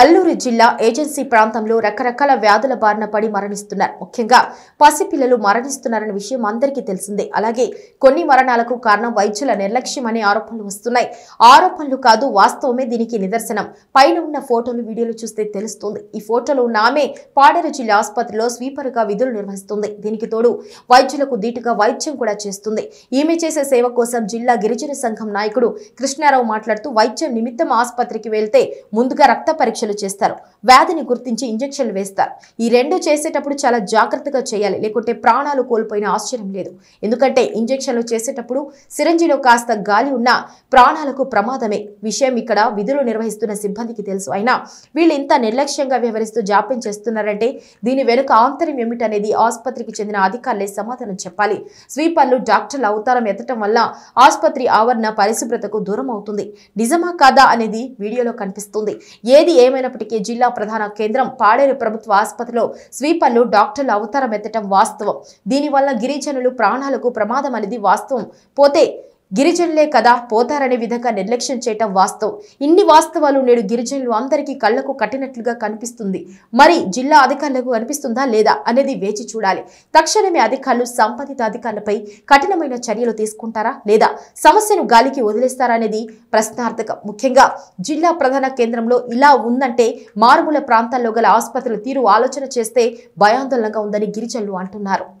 అల్లూరి జిల్లా ఏజెన్సీ ప్రాంతంలో రకరకాల వ్యాధుల బారిన పడి మరణిస్తున్నారు ముఖ్యంగా పసిపిల్లలు మరణిస్తున్నారనే విషయం అందరికీ తెలిసిందే అలాగే కొన్ని మరణాలకు కారణం వైద్యుల నిర్లక్ష్యం అనే ఆరోపణలు వస్తున్నాయి ఆరోపణలు కాదు వాస్తవమే దీనికి నిదర్శనం పైన ఉన్న ఫోటోలు వీడియోలు చూస్తే తెలుస్తుంది ఈ ఫోటోలో ఉన్న ఆమె పాడేరు జిల్లా ఆసుపత్రిలో స్వీపర్గా విధులు నిర్వహిస్తుంది దీనికి తోడు వైద్యులకు ధీటుగా వైద్యం కూడా చేస్తుంది ఈమె చేసే సేవ కోసం జిల్లా గిరిజన సంఘం నాయకుడు కృష్ణారావు మాట్లాడుతూ వైద్యం నిమిత్తం ఆసుపత్రికి వెళ్తే ముందుగా రక్త పరీక్ష పరీక్షలు చేస్తారు వ్యాధిని గుర్తించి ఇంజక్షన్లు వేస్తారు ఈ రెండు చేసేటప్పుడు చాలా జాగ్రత్తగా చేయాలి లేకుంటే ప్రాణాలు కోల్పోయిన ఆశ్చర్యం లేదు ఎందుకంటే ఇంజక్షన్లు చేసేటప్పుడు సిరంజిలో కాస్త గాలి ఉన్నా ప్రాణాలకు ప్రమాదమే విషయం ఇక్కడ విధులు నిర్వహిస్తున్న సిబ్బందికి తెలుసు అయినా వీళ్ళు ఇంత నిర్లక్ష్యంగా వ్యవహరిస్తూ జాప్యం చేస్తున్నారంటే దీని వెనుక ఆంతర్యం ఏమిటనేది ఆసుపత్రికి చెందిన అధికారులే సమాధానం చెప్పాలి స్వీపర్లు డాక్టర్ల అవతారం ఎత్తటం వల్ల ఆసుపత్రి ఆవరణ పరిశుభ్రతకు దూరం అవుతుంది నిజమా కాదా అనేది వీడియోలో కనిపిస్తుంది ఏది ఏమైనా ఏమైనప్పటికీ జిల్లా ప్రధాన కేంద్రం పాడేరు ప్రభుత్వ ఆసుపత్రిలో స్వీపర్లు డాక్టర్లు అవతారం ఎత్తటం వాస్తవం దీనివల్ల గిరిజనులు ప్రాణాలకు ప్రమాదం అనేది వాస్తవం పోతే గిరిజనులే కదా పోతారనే విధంగా నిర్లక్ష్యం చేయటం వాస్తవం ఇన్ని వాస్తవాలు నేడు గిరిజనులు అందరికీ కళ్లకు కట్టినట్లుగా కనిపిస్తుంది మరి జిల్లా అధికారులకు కనిపిస్తుందా లేదా అనేది వేచి చూడాలి తక్షణమే అధికారులు సంబంధిత అధికారులపై కఠినమైన చర్యలు తీసుకుంటారా లేదా సమస్యను గాలికి వదిలేస్తారా అనేది ప్రశ్నార్థకం ముఖ్యంగా జిల్లా ప్రధాన కేంద్రంలో ఇలా ఉందంటే మారుమూల ప్రాంతాల్లో గల ఆసుపత్రుల తీరు ఆలోచన చేస్తే భయాందోళనగా ఉందని గిరిజనులు అంటున్నారు